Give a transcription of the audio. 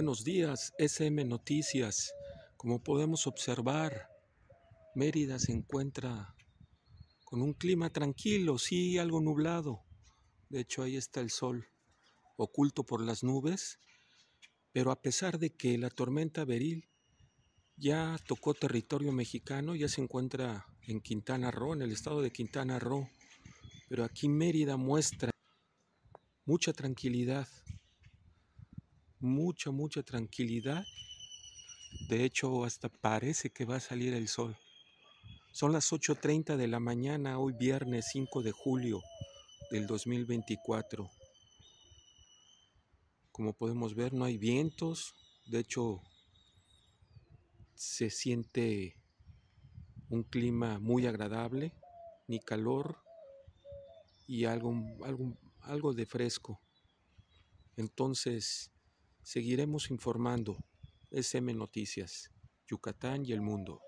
Buenos días, SM Noticias. Como podemos observar, Mérida se encuentra con un clima tranquilo, sí algo nublado. De hecho, ahí está el sol oculto por las nubes, pero a pesar de que la tormenta Beril ya tocó territorio mexicano, ya se encuentra en Quintana Roo, en el estado de Quintana Roo, pero aquí Mérida muestra mucha tranquilidad, mucha, mucha tranquilidad. De hecho, hasta parece que va a salir el sol. Son las 8.30 de la mañana, hoy viernes 5 de julio del 2024. Como podemos ver, no hay vientos. De hecho, se siente un clima muy agradable, ni calor y algo, algo, algo de fresco. Entonces, Seguiremos informando. SM Noticias, Yucatán y el mundo.